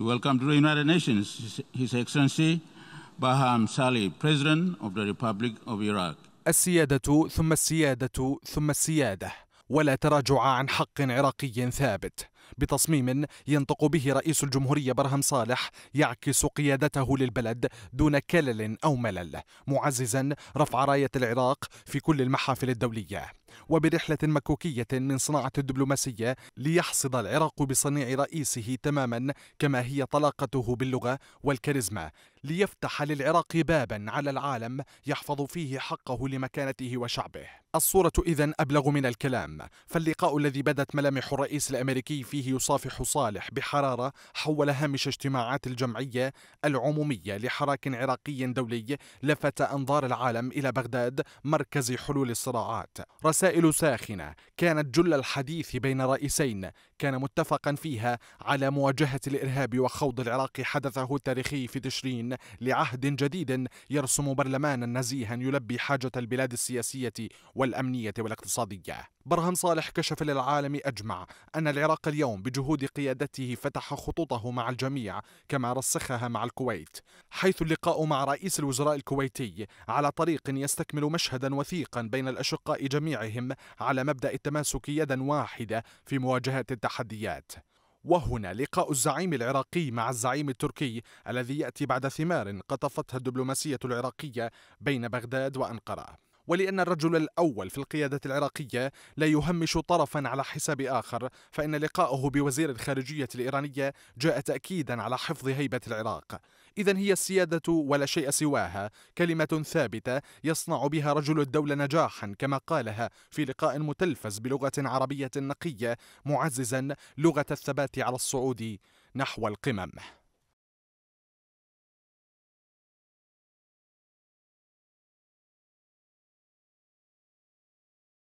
to welcome to the United Nations His Excellency Baham Saleh, President of the Republic of Iraq. السيادة ثم السيادة ثم السيادة ولا تراجع عن حق عراقي ثابت بتصميم ينطق به رئيس الجمهورية برهم صالح يعكس قيادته للبلد دون كلل أو ملل معززا رفع راية العراق في كل المحافل الدولية وبرحلة مكوكية من صناعة الدبلوماسية ليحصد العراق بصنيع رئيسه تماما كما هي طلاقته باللغة والكاريزما ليفتح للعراق بابا على العالم يحفظ فيه حقه لمكانته وشعبه الصورة إذا أبلغ من الكلام فاللقاء الذي بدت ملامح الرئيس الأمريكي فيه يصافح صالح بحرارة حول هامش اجتماعات الجمعية العمومية لحراك عراقي دولي لفت أنظار العالم إلى بغداد مركز حلول الصراعات رسم مسائل ساخنة كانت جل الحديث بين رئيسين كان متفقا فيها على مواجهة الإرهاب وخوض العراق حدثه التاريخي في تشرين لعهد جديد يرسم برلمانا نزيها يلبي حاجة البلاد السياسية والأمنية والاقتصادية برهم صالح كشف للعالم أجمع أن العراق اليوم بجهود قيادته فتح خطوطه مع الجميع كما رسخها مع الكويت حيث اللقاء مع رئيس الوزراء الكويتي على طريق يستكمل مشهدا وثيقا بين الأشقاء جميعهم قدرتهم على مبدأ التماسك يدا واحدة في مواجهة التحديات وهنا لقاء الزعيم العراقي مع الزعيم التركي الذي يأتي بعد ثمار قطفتها الدبلوماسية العراقية بين بغداد وأنقرة ولأن الرجل الأول في القيادة العراقية لا يهمش طرفا على حساب آخر فإن لقاؤه بوزير الخارجية الإيرانية جاء تأكيدا على حفظ هيبة العراق إذا هي السيادة ولا شيء سواها كلمة ثابتة يصنع بها رجل الدولة نجاحا كما قالها في لقاء متلفز بلغة عربية نقية معززا لغة الثبات على الصعود نحو القمم